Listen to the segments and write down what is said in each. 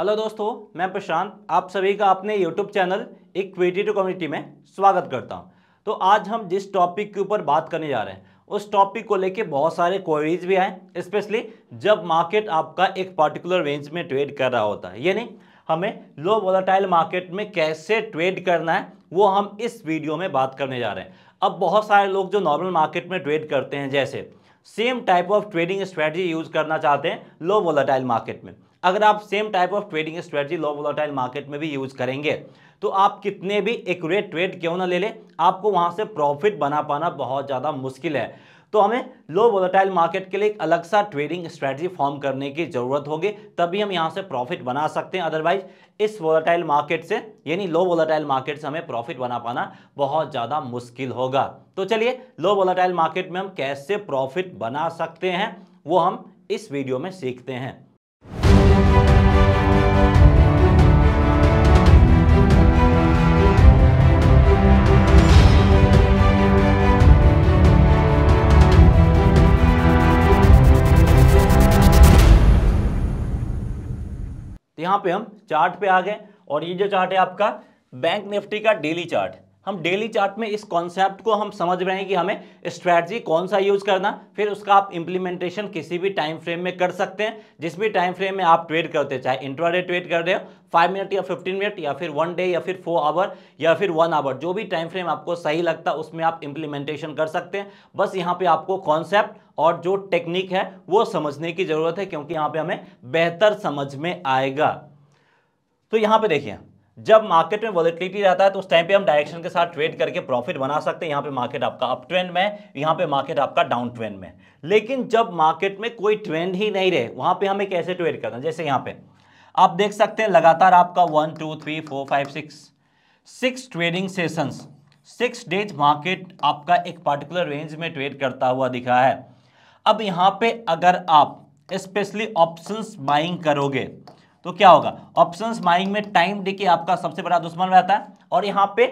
hello दोस्तों मैं प्रशांत आप सभी का अपने YouTube channel equity to community में स्वागत करता हूं तो आज हम जिस टॉपिक के ऊपर बात करने जा रहे हैं उस टॉपिक को लेके बहुत सारे क्वेरीज भी आए स्पेशली जब मार्केट आपका एक पर्टिकुलर रेंज में ट्रेड कर रहा होता है यानी हमें लो वोलाटाइल मार्केट में कैसे ट्रेड करना है वो हम इस वीडियो में बात करने जा रहे हैं अब बहुत सारे लोग जो नॉर्मल मार्केट में ट्रेड करते हैं जैसे same type of trading strategy use करना चाहते हैं लो वोलाटाइल मार्केट में अगर आप same type of trading strategy low volatile market में भी यूज करेंगे तो आप कितने भी एक्यूरेट ट्रेड क्यों ना ले लें आपको वहां से प्रॉफिट बना पाना बहुत ज़्यादा मुश्किल है तो हमें लो वोलाटाइल मार्केट के लिए एक अलग सा ट्रेडिंग स्ट्रेटजी फॉर्म करने की ज़रूरत होगी तभी हम यहाँ से प्रॉफिट बना सकते हैं अदरवाइज इस वोलाटाइल मार्केट से यानी लो वोलाटाइल मार्केट से हमें प्रॉफिट बना पाना बहुत ज़्यादा मुश्किल होगा तो चलिए लो वोलाटाइल मार्केट में हम कैसे प्रॉफिट बना सकते हैं वो हम इस वीडियो में सीखते हैं यहां पे हम चार्ट पे आ गए और ये जो चार्ट है आपका बैंक निफ्टी का डेली चार्ट हम डेली चार्ट में इस कॉन्सेप्ट को हम समझ रहे हैं कि हमें स्ट्रैटी कौन सा यूज करना फिर उसका आप इंप्लीमेंटेशन किसी भी टाइम फ्रेम में कर सकते हैं जिस भी टाइम फ्रेम में आप ट्रेड करते हैं चाहे इंट्राडे ट्रेड कर रहे हो फाइव मिनट या फिफ्टीन मिनट या फिर वन डे या फिर फोर आवर या फिर वन आवर जो भी टाइम फ्रेम आपको सही लगता है उसमें आप इंप्लीमेंटेशन कर सकते हैं बस यहाँ पे आपको कॉन्सेप्ट और जो टेक्निक है वो समझने की ज़रूरत है क्योंकि यहाँ पे हमें बेहतर समझ में आएगा तो यहाँ पे देखिए जब मार्केट में वॉलिटिलिटी रहता है तो उस टाइम पे हम डायरेक्शन के साथ ट्रेड करके प्रॉफिट बना सकते हैं यहाँ पे मार्केट आपका अप ट्रेंड में यहाँ पे मार्केट आपका डाउन ट्रेंड में लेकिन जब मार्केट में कोई ट्रेंड ही नहीं रहे वहाँ पे हमें कैसे ट्रेड करना जैसे यहाँ पे आप देख सकते हैं लगातार आपका one two three four five six six trading sessions six days market आपका एक पार्टिकुलर रेंज में ट्रेड करता हुआ दिखा है अब यहाँ पर अगर आप स्पेशली ऑप्शन बाइंग करोगे तो क्या होगा ऑप्शन माइंग में टाइम डीके आपका सबसे बड़ा दुश्मन रहता है और यहाँ पे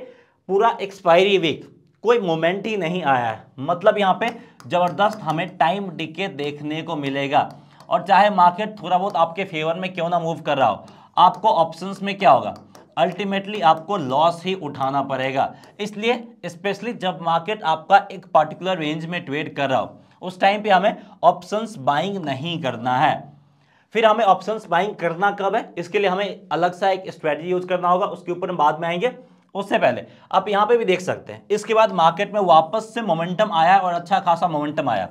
पूरा एक्सपायरी वीक कोई मोमेंट ही नहीं आया है मतलब यहाँ पे ज़बरदस्त हमें टाइम डिके देखने को मिलेगा और चाहे मार्केट थोड़ा बहुत आपके फेवर में क्यों ना मूव कर रहा हो आपको ऑप्शंस में क्या होगा अल्टीमेटली आपको लॉस ही उठाना पड़ेगा इसलिए स्पेशली जब मार्केट आपका एक पर्टिकुलर रेंज में ट्रेड कर रहा हो उस टाइम पे हमें ऑप्शंस बाइंग नहीं करना है फिर हमें ऑप्शन बाइंग करना कब है इसके लिए हमें अलग सा एक स्ट्रेटजी यूज करना होगा उसके ऊपर हम बाद में आएंगे उससे पहले आप यहाँ पे भी देख सकते हैं इसके बाद मार्केट में वापस से मोमेंटम आया और अच्छा खासा मोमेंटम आया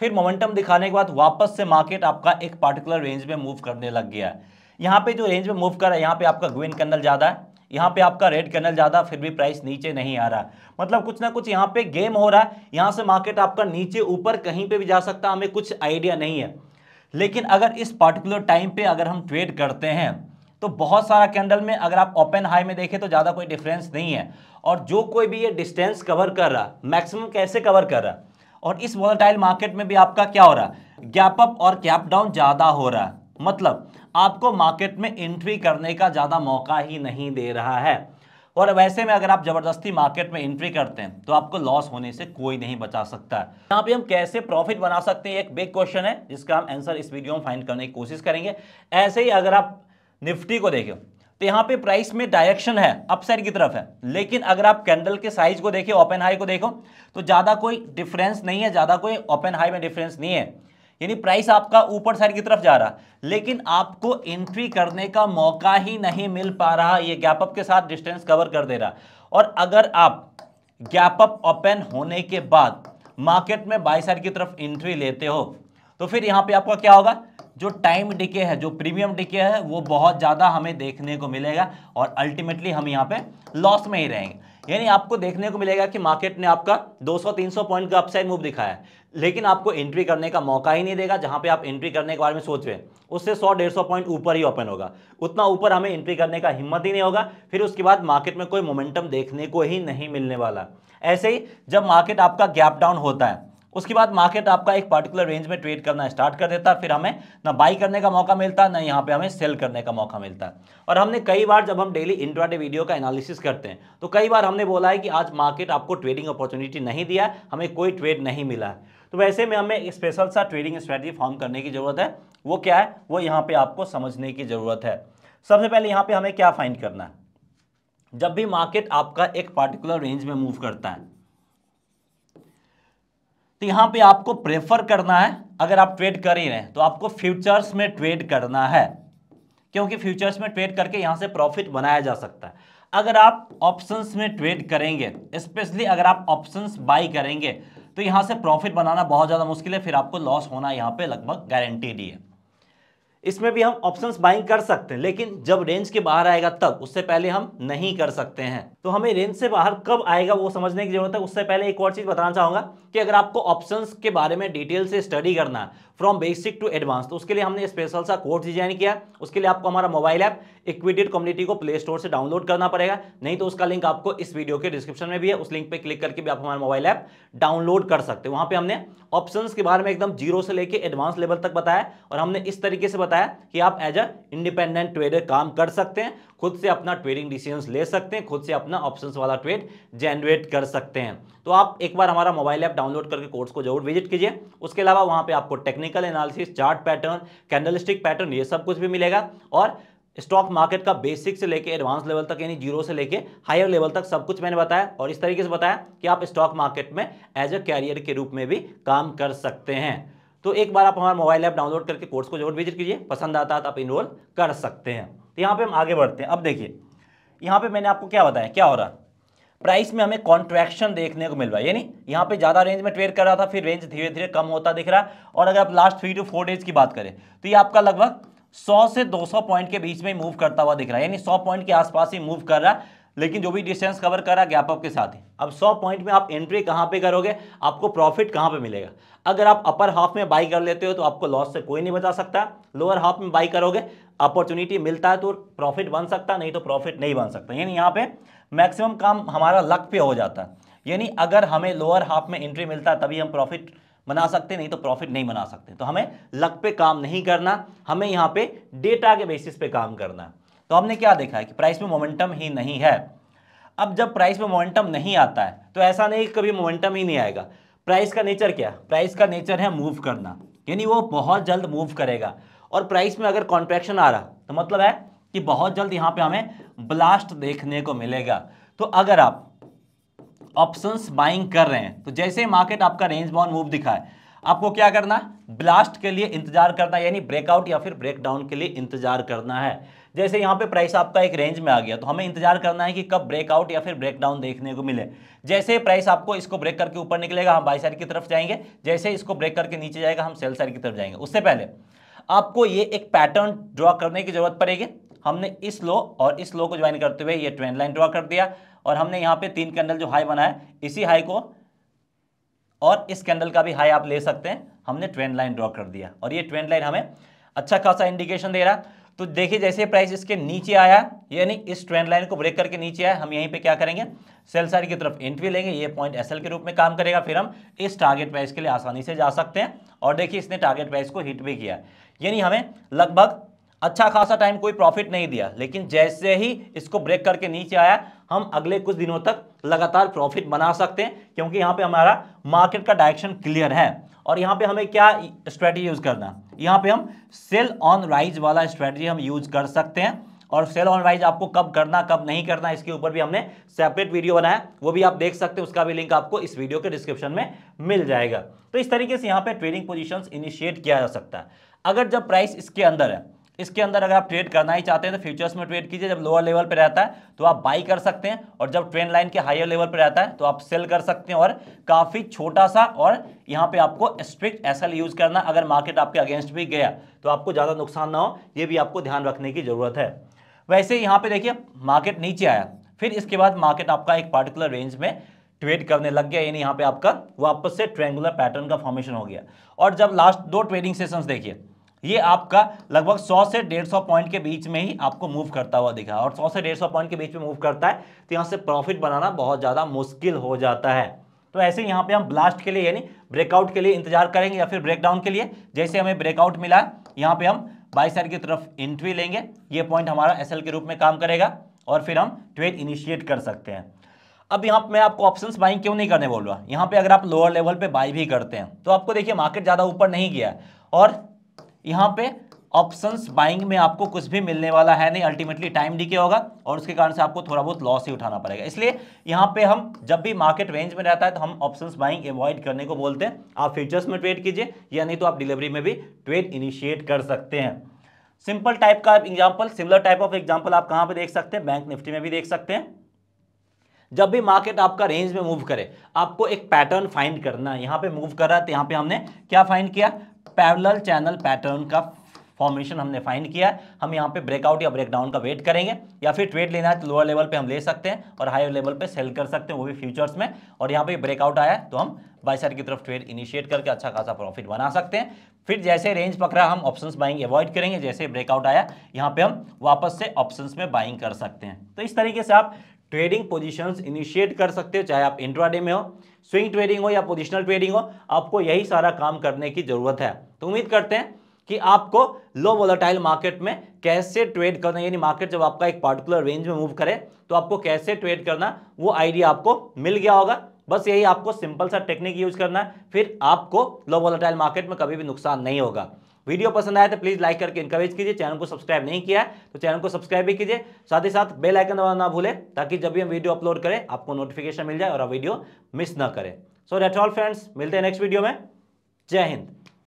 फिर मोमेंटम दिखाने के बाद वापस से मार्केट आपका एक पार्टिकुलर रेंज में मूव करने लग गया है यहाँ पे जो रेंज में मूव कर रहा है यहाँ पे आपका ग्रीन कर्नल ज़्यादा है यहाँ पे आपका रेड कर्नल ज़्यादा फिर भी प्राइस नीचे नहीं आ रहा मतलब कुछ ना कुछ यहाँ पे गेम हो रहा है यहाँ से मार्केट आपका नीचे ऊपर कहीं पे भी जा सकता हमें कुछ आइडिया नहीं है लेकिन अगर इस पर्टिकुलर टाइम पे अगर हम ट्रेड करते हैं तो बहुत सारा कैंडल में अगर आप ओपन हाई में देखें तो ज़्यादा कोई डिफरेंस नहीं है और जो कोई भी ये डिस्टेंस कवर कर रहा मैक्सिमम कैसे कवर कर रहा और इस वॉलटाइल मार्केट में भी आपका क्या हो रहा गैप अप और गैप डाउन ज़्यादा हो रहा मतलब आपको मार्केट में एंट्री करने का ज़्यादा मौका ही नहीं दे रहा है और वैसे में अगर आप ज़बरदस्ती मार्केट में एंट्री करते हैं तो आपको लॉस होने से कोई नहीं बचा सकता है यहाँ पे हम कैसे प्रॉफिट बना सकते हैं एक बिग क्वेश्चन है जिसका हम आंसर इस वीडियो में फाइंड करने की कोशिश करेंगे ऐसे ही अगर आप निफ्टी को देखें तो यहाँ पे प्राइस में डायरेक्शन है अपसाइड की तरफ है लेकिन अगर आप कैंडल के साइज को देखें ओपन हाई को देखो तो ज़्यादा कोई डिफरेंस नहीं है ज़्यादा कोई ओपन हाई में डिफरेंस नहीं है यानी प्राइस आपका ऊपर साइड की तरफ जा रहा लेकिन आपको एंट्री करने का मौका ही नहीं मिल पा रहा ये गैप अप के साथ डिस्टेंस कवर कर दे रहा और अगर आप गैप अप ओपन होने के बाद मार्केट में बाई साइड की तरफ एंट्री लेते हो तो फिर यहाँ पे आपका क्या होगा जो टाइम डिके है जो प्रीमियम डिके है वो बहुत ज़्यादा हमें देखने को मिलेगा और अल्टीमेटली हम यहाँ पे लॉस में ही रहेंगे यानी आपको देखने को मिलेगा कि मार्केट ने आपका 200-300 पॉइंट का अपसाइड मूव दिखाया है लेकिन आपको एंट्री करने का मौका ही नहीं देगा जहां पे आप एंट्री करने के बारे में सोच रहे हैं उससे 100-150 पॉइंट ऊपर ही ओपन होगा उतना ऊपर हमें एंट्री करने का हिम्मत ही नहीं होगा फिर उसके बाद मार्केट में कोई मोमेंटम देखने को ही नहीं मिलने वाला ऐसे ही जब मार्केट आपका गैप डाउन होता है उसके बाद मार्केट आपका एक पर्टिकुलर रेंज में ट्रेड करना स्टार्ट कर देता फिर हमें ना बाई करने का मौका मिलता ना यहाँ पे हमें सेल करने का मौका मिलता है और हमने कई बार जब हम डेली इंट्राडे वीडियो का एनालिसिस करते हैं तो कई बार हमने बोला है कि आज मार्केट आपको ट्रेडिंग अपॉर्चुनिटी नहीं दिया हमें कोई ट्रेड नहीं मिला है तो वैसे में हमें स्पेशल सा ट्रेडिंग स्ट्रैटेजी फॉर्म करने की ज़रूरत है वो क्या है वो यहाँ पर आपको समझने की ज़रूरत है सबसे पहले यहाँ पर हमें क्या फाइंड करना है जब भी मार्केट आपका एक पार्टिकुलर रेंज में मूव करता है तो यहां पे आपको प्रेफर करना है अगर आप ट्रेड कर ही रहे हैं तो आपको फ्यूचर्स में ट्रेड करना है क्योंकि फ्यूचर्स में ट्रेड करके यहां से प्रॉफिट बनाया जा सकता है अगर आप ऑप्शंस में ट्रेड करेंगे स्पेशली अगर आप ऑप्शंस बाई करेंगे तो यहां से प्रॉफिट बनाना बहुत ज़्यादा मुश्किल है फिर आपको लॉस होना यहां पे लगभग गारंटी दी है इसमें भी हम ऑप्शंस बाइंग कर सकते हैं लेकिन जब रेंज के बाहर आएगा तब उससे पहले हम नहीं कर सकते हैं तो हमें रेंज से बाहर कब आएगा वो समझने की जरूरत है उससे पहले एक और चीज़ बताना चाहूँगा कि अगर आपको ऑप्शंस के बारे में डिटेल से स्टडी करना फ्रॉम बेसिक टू एडवांस तो उसके लिए हमने स्पेशल सा कोर्स डिजाइन किया उसके लिए आपको हमारा मोबाइल ऐप इक्विटेड कम्युनिटी को प्ले स्टोर से डाउनलोड करना पड़ेगा नहीं तो उसका लिंक आपको इस वीडियो के डिस्क्रिप्शन में भी है उस लिंक पर क्लिक करके भी आप हमारा मोबाइल ऐप डाउनलोड कर सकते हैं वहाँ पर हमने ऑप्शन के बारे में एकदम जीरो से लेकर एडवांस लेवल तक बताया और हमने इस तरीके से बताया कि आप एज अ इंडिपेंडेंट ट्रेडर काम कर सकते हैं खुद से अपना ट्रेडिंग डिसीजन ले सकते हैं खुद से अपना ऑप्शन वाला ट्रेड जनरेट कर सकते हैं तो आप एक बार हमारा मोबाइल ऐप डाउनलोड करके कोर्स को जरूर विजिट कीजिए उसके अलावा वहाँ पर आपको technical analysis chart pattern candlestick pattern ये सब कुछ भी मिलेगा और स्टॉक मार्केट का बेसिक से लेके एडवांस लेवल तक यानी जीरो से लेके हायर लेवल तक सब कुछ मैंने बताया और इस तरीके से बताया कि आप स्टॉक मार्केट में एज अ कैरियर के रूप में भी काम कर सकते हैं तो एक बार आप हमारा मोबाइल ऐप डाउनलोड करके कोर्स को जरूर विजिट कीजिए पसंद आता है तो आप इनरोल कर सकते हैं तो यहाँ पे हम आगे बढ़ते हैं अब देखिए यहाँ पे मैंने आपको क्या बताया क्या हो रहा प्राइस में हमें कॉन्ट्रैक्शन देखने को मिल रहा है यानी यहाँ पे ज़्यादा रेंज में ट्रेड कर रहा था फिर रेंज धीरे धीरे कम होता दिख रहा है और अगर आप last three two four days की बात करें तो ये आपका लगभग सौ से दो पॉइंट के बीच में मूव करता हुआ दिख रहा है यानी सौ पॉइंट के आसपास ही मूव कर रहा है लेकिन जो भी डिस्टेंस कवर करा गैप अप के साथ ही अब 100 पॉइंट में आप एंट्री कहाँ पे करोगे आपको प्रॉफिट कहाँ पे मिलेगा अगर आप अपर हाफ में बाई कर लेते हो तो आपको लॉस से कोई नहीं बचा सकता लोअर हाफ में बाई करोगे अपॉर्चुनिटी मिलता है तो प्रॉफिट बन सकता नहीं तो प्रॉफिट नहीं बन सकता यानी यहाँ पे मैक्सिमम काम हमारा लक पे हो जाता है यानी अगर हमें लोअर हाफ में एंट्री मिलता है तभी हम प्रॉफिट बना सकते नहीं तो प्रॉफिट नहीं बना सकते तो हमें लक पे काम नहीं करना हमें यहाँ पे डेटा के बेसिस पे काम करना है तो हमने क्या देखा है कि प्राइस में मोमेंटम ही नहीं है अब जब प्राइस में मोमेंटम नहीं आता है तो ऐसा नहीं कभी मोमेंटम ही नहीं आएगा प्राइस का नेचर क्या प्राइस का नेचर है मूव करना यानी वो बहुत जल्द मूव करेगा और प्राइस में अगर कॉन्ट्रैक्शन आ रहा तो मतलब है कि बहुत जल्द यहाँ पे हमें ब्लास्ट देखने को मिलेगा तो अगर आप ऑप्शंस बाइंग कर रहे हैं तो जैसे मार्केट आपका रेंज बॉन मूव दिखाए आपको क्या करना ब्लास्ट के लिए इंतजार करना यानी ब्रेकआउट या फिर ब्रेकडाउन के लिए इंतजार करना है जैसे यहाँ पे प्राइस आपका एक रेंज में आ गया तो हमें इंतजार करना है कि कब ब्रेकआउट या फिर ब्रेकडाउन देखने को मिले जैसे प्राइस आपको इसको ब्रेक करके ऊपर निकलेगा हम बाई साइड की तरफ जाएंगे जैसे इसको ब्रेक करके नीचे जाएगा हम सेल साइड की तरफ जाएंगे उससे पहले आपको ये एक पैटर्न ड्रॉ करने की जरूरत पड़ेगी हमने इस लो और इस लो को ज्वाइन करते हुए ये ट्रेंड लाइन ड्रॉ कर दिया और हमने यहाँ पे तीन कैंडल जो हाई बनाया इसी हाई को और इस कैंडल का भी हाई आप ले सकते हैं हमने ट्रेंड लाइन ड्रॉ कर दिया और ये ट्रेंड लाइन हमें अच्छा खासा इंडिकेशन दे रहा है तो देखिए जैसे प्राइस इसके नीचे आया यानी इस ट्रेंड लाइन को ब्रेक करके नीचे आया हम यहीं पे क्या करेंगे सेल साइड की तरफ एंट्री लेंगे ये पॉइंट एसएल के रूप में काम करेगा फिर हम इस टारगेट प्राइस के लिए आसानी से जा सकते हैं और देखिए इसने टारगेट प्राइस को हिट भी किया यानी हमें लगभग अच्छा खासा टाइम कोई प्रॉफिट नहीं दिया लेकिन जैसे ही इसको ब्रेक करके नीचे आया हम अगले कुछ दिनों तक लगातार प्रॉफिट बना सकते हैं क्योंकि यहाँ पर हमारा मार्केट का डायरेक्शन क्लियर है और यहाँ पे हमें क्या स्ट्रेटजी यूज़ करना है यहाँ पे हम सेल ऑन राइज वाला स्ट्रेटजी हम यूज़ कर सकते हैं और सेल ऑन राइज आपको कब करना कब नहीं करना इसके ऊपर भी हमने सेपरेट वीडियो बनाया वो भी आप देख सकते हैं उसका भी लिंक आपको इस वीडियो के डिस्क्रिप्शन में मिल जाएगा तो इस तरीके से यहाँ पे ट्रेडिंग पोजिशन इनिशिएट किया जा सकता है अगर जब प्राइस इसके अंदर है इसके अंदर अगर आप ट्रेड करना ही चाहते हैं तो फ्यूचर्स में ट्रेड कीजिए जब लोअर लेवल पर रहता है तो आप बाई कर सकते हैं और जब ट्रेंड लाइन के हाइयर लेवल पर रहता है तो आप सेल कर सकते हैं और काफ़ी छोटा सा और यहाँ पे आपको स्ट्रिक्ट एस यूज़ करना अगर मार्केट आपके अगेंस्ट भी गया तो आपको ज़्यादा नुकसान ना हो ये भी आपको ध्यान रखने की ज़रूरत है वैसे यहाँ पर देखिए मार्केट नीचे आया फिर इसके बाद मार्केट आपका एक पार्टिकुलर रेंज में ट्रेड करने लग गया यानी यहाँ पे आपका वापस से ट्रेंगुलर पैटर्न का फॉर्मेशन हो गया और जब लास्ट दो ट्रेडिंग सेशंस देखिए ये आपका लगभग 100 से 150 पॉइंट के बीच में ही आपको मूव करता हुआ दिखा और 100 से 150 पॉइंट के बीच में मूव करता है तो यहाँ से प्रॉफिट बनाना बहुत ज़्यादा मुश्किल हो जाता है तो ऐसे यहाँ पे हम ब्लास्ट के लिए यानी ब्रेकआउट के लिए इंतजार करेंगे या फिर ब्रेकडाउन के लिए जैसे हमें ब्रेकआउट मिला यहाँ पे हम बाई साइड की तरफ एंट्री लेंगे ये पॉइंट हमारा एस के रूप में काम करेगा और फिर हम ट्रेड इनिशिएट कर सकते हैं अब यहाँ पर मैं आपको ऑप्शंस बाइंग क्यों नहीं करने बोल रहा यहाँ पे अगर आप लोअर लेवल पे बाई भी करते हैं तो आपको देखिए मार्केट ज़्यादा ऊपर नहीं गया और यहाँ पे ऑप्शंस बाइंग में आपको कुछ भी मिलने वाला है नहीं अल्टीमेटली टाइम के होगा और उसके कारण से आपको थोड़ा बहुत लॉस ही उठाना पड़ेगा इसलिए यहाँ पे हम जब भी मार्केट रेंज में रहता है तो हम ऑप्शंस बाइंग अवॉइड करने को बोलते हैं आप फ्यूचर्स में ट्रेड कीजिए या नहीं तो आप डिलीवरी में भी ट्रेड इनिशिएट कर सकते हैं सिंपल टाइप का example similar type of example आप कहाँ पर देख सकते हैं बैंक निफ्टी में भी देख सकते हैं जब भी मार्केट आपका रेंज में मूव करे आपको एक पैटर्न फाइंड करना है यहाँ पे मूव कर रहा है तो यहाँ पे हमने क्या फाइंड किया पैरल चैनल पैटर्न का फॉर्मेशन हमने फाइंड किया हम यहाँ पे ब्रेकआउट या ब्रेकडाउन का वेट करेंगे या फिर ट्रेड लेना है तो लोअर लेवल पे हम ले सकते हैं और हायर लेवल पे सेल कर सकते हैं वो भी फ्यूचर्स में और यहाँ पे ब्रेकआउट आया तो हम बाई साइड की तरफ ट्रेड इनिशिएट करके अच्छा खासा प्रॉफिट बना सकते हैं फिर जैसे रेंज पकड़ा हम ऑप्शन बाइंग अवॉइड करेंगे जैसे ब्रेकआउट आया यहाँ पर हम वापस से ऑप्शंस में बाइंग कर सकते हैं तो इस तरीके से आप ट्रेडिंग पोजीशंस इनिशिएट कर सकते हो चाहे आप इंट्राडे में हो स्विंग ट्रेडिंग हो या पोजिशनल ट्रेडिंग हो आपको यही सारा काम करने की ज़रूरत है तो उम्मीद करते हैं कि आपको लो वोलाटाइल मार्केट में कैसे ट्रेड करना यानी मार्केट जब आपका एक पार्टिकुलर रेंज में मूव करे तो आपको कैसे ट्रेड करना वो आइडिया आपको मिल गया होगा बस यही आपको सिंपल सा टेक्निक यूज करना है फिर आपको लो वोलाटाइल मार्केट में कभी भी नुकसान नहीं होगा वीडियो पसंद आए तो प्लीज़ लाइक करके इंकरेज कीजिए चैनल को सब्सक्राइब नहीं किया तो चैनल को सब्सक्राइब भी कीजिए साथ ही साथ बेल आइकन दबाना ना भूलें ताकि जब भी हम वीडियो अपलोड करें आपको नोटिफिकेशन मिल जाए और आप वीडियो मिस ना करें सो डेट ऑल फ्रेंड्स मिलते हैं नेक्स्ट वीडियो में जय हिंद